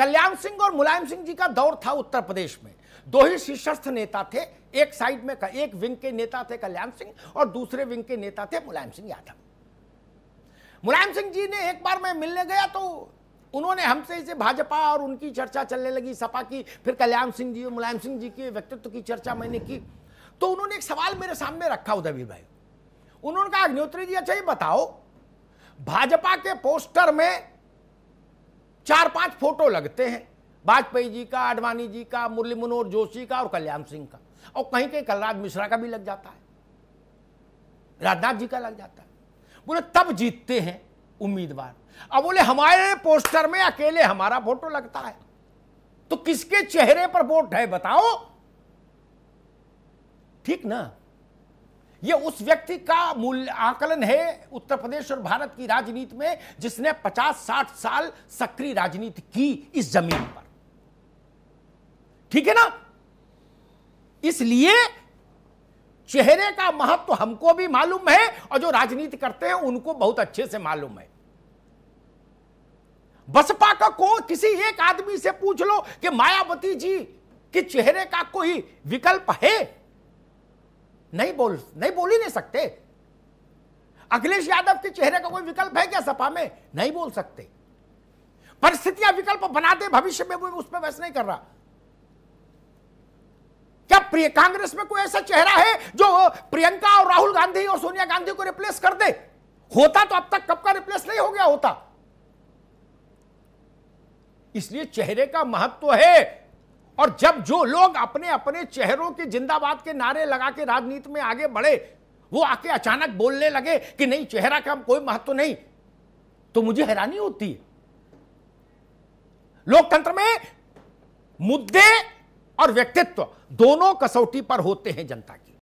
कल्याण सिंह और मुलायम सिंह जी का दौर था उत्तर प्रदेश में दो ही शीर्षस्थ नेता थे एक साइड में एक विंग के नेता थे कल्याण सिंह और दूसरे विंग के नेता थे मुलायम सिंह यादव मुलायम सिंह जी ने एक बार मैं मिलने गया तो उन्होंने हमसे इसे भाजपा और उनकी चर्चा चलने लगी सपा की फिर कल्याण सिंह जी और मुलायम सिंह जी के व्यक्तित्व की चर्चा मैंने की तो उन्होंने एक सवाल मेरे सामने रखा उदयवीर भाई उन्होंने कहा अग्नोत्री जी अच्छा ये बताओ भाजपा के पोस्टर में चार पांच फोटो लगते हैं वाजपेयी जी का आडवाणी जी का मुरली मनोहर जोशी का और कल्याण सिंह का और कहीं कहीं कलराज मिश्रा का भी लग जाता है राजनाथ जी का लग जाता है बोले तब जीतते हैं उम्मीदवार अब बोले हमारे पोस्टर में अकेले हमारा फोटो लगता है तो किसके चेहरे पर वोट है बताओ ठीक ना ये उस व्यक्ति का मूल्य आकलन है उत्तर प्रदेश और भारत की राजनीति में जिसने 50-60 साल सक्रिय राजनीति की इस जमीन पर ठीक है ना इसलिए चेहरे का महत्व तो हमको भी मालूम है और जो राजनीति करते हैं उनको बहुत अच्छे से मालूम है बसपा का को किसी एक आदमी से पूछ लो कि मायावती जी के चेहरे का कोई विकल्प है नहीं बोल नहीं बोल ही नहीं सकते अखिलेश यादव के चेहरे का कोई विकल्प है क्या सपा में नहीं बोल सकते परिस्थितियां विकल्प बना दे भविष्य में वो उस पर वैसे नहीं कर रहा क्या प्रिय कांग्रेस में कोई ऐसा चेहरा है जो प्रियंका और राहुल गांधी और सोनिया गांधी को रिप्लेस कर दे होता तो अब तक कब का रिप्लेस नहीं हो गया होता इसलिए चेहरे का महत्व है और जब जो लोग अपने अपने चेहरों के जिंदाबाद के नारे लगा के राजनीति में आगे बढ़े वो आके अचानक बोलने लगे कि नहीं चेहरा का कोई महत्व नहीं तो मुझे हैरानी होती है लोकतंत्र में मुद्दे और व्यक्तित्व दोनों कसौटी पर होते हैं जनता की